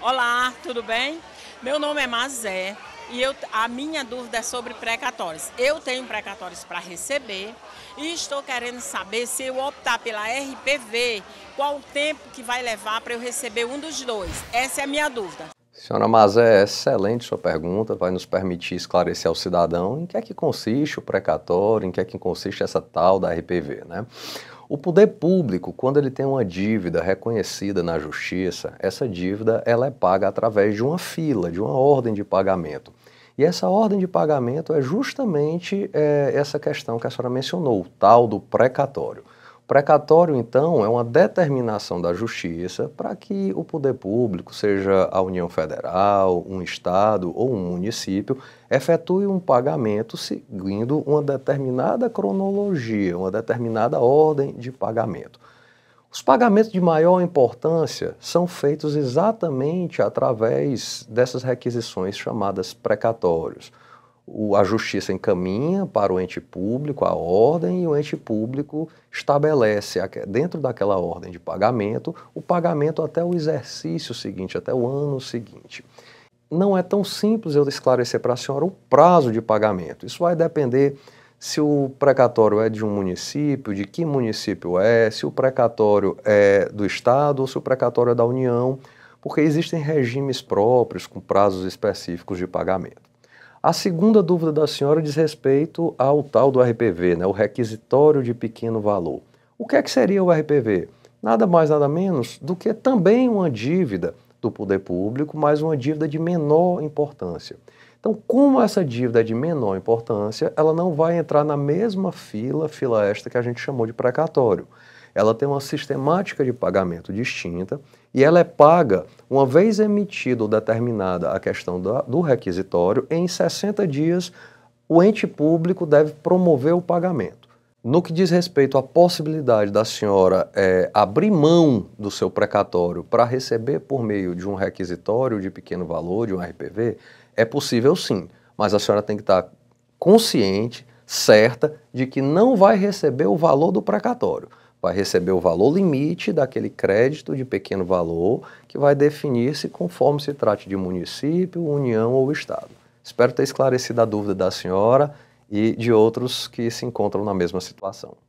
Olá, tudo bem? Meu nome é Mazé e eu, a minha dúvida é sobre precatórios. Eu tenho precatórios para receber e estou querendo saber se eu optar pela RPV, qual o tempo que vai levar para eu receber um dos dois. Essa é a minha dúvida. Senhora Mazé, é excelente sua pergunta, vai nos permitir esclarecer ao cidadão em que é que consiste o precatório, em que é que consiste essa tal da RPV, né? O poder público, quando ele tem uma dívida reconhecida na justiça, essa dívida ela é paga através de uma fila, de uma ordem de pagamento. E essa ordem de pagamento é justamente é, essa questão que a senhora mencionou, o tal do precatório. Precatório, então, é uma determinação da justiça para que o poder público, seja a União Federal, um Estado ou um município, efetue um pagamento seguindo uma determinada cronologia, uma determinada ordem de pagamento. Os pagamentos de maior importância são feitos exatamente através dessas requisições chamadas precatórios o, a justiça encaminha para o ente público a ordem e o ente público estabelece, dentro daquela ordem de pagamento, o pagamento até o exercício seguinte, até o ano seguinte. Não é tão simples eu esclarecer para a senhora o prazo de pagamento. Isso vai depender se o precatório é de um município, de que município é, se o precatório é do Estado ou se o precatório é da União, porque existem regimes próprios com prazos específicos de pagamento. A segunda dúvida da senhora diz respeito ao tal do RPV, né, o requisitório de pequeno valor. O que é que seria o RPV? Nada mais, nada menos do que também uma dívida do poder público, mas uma dívida de menor importância. Então, como essa dívida é de menor importância, ela não vai entrar na mesma fila, fila esta que a gente chamou de precatório ela tem uma sistemática de pagamento distinta e ela é paga uma vez emitido ou determinada a questão do requisitório, em 60 dias o ente público deve promover o pagamento. No que diz respeito à possibilidade da senhora é, abrir mão do seu precatório para receber por meio de um requisitório de pequeno valor, de um RPV, é possível sim, mas a senhora tem que estar consciente, certa, de que não vai receber o valor do precatório vai receber o valor limite daquele crédito de pequeno valor que vai definir-se conforme se trate de município, União ou Estado. Espero ter esclarecido a dúvida da senhora e de outros que se encontram na mesma situação.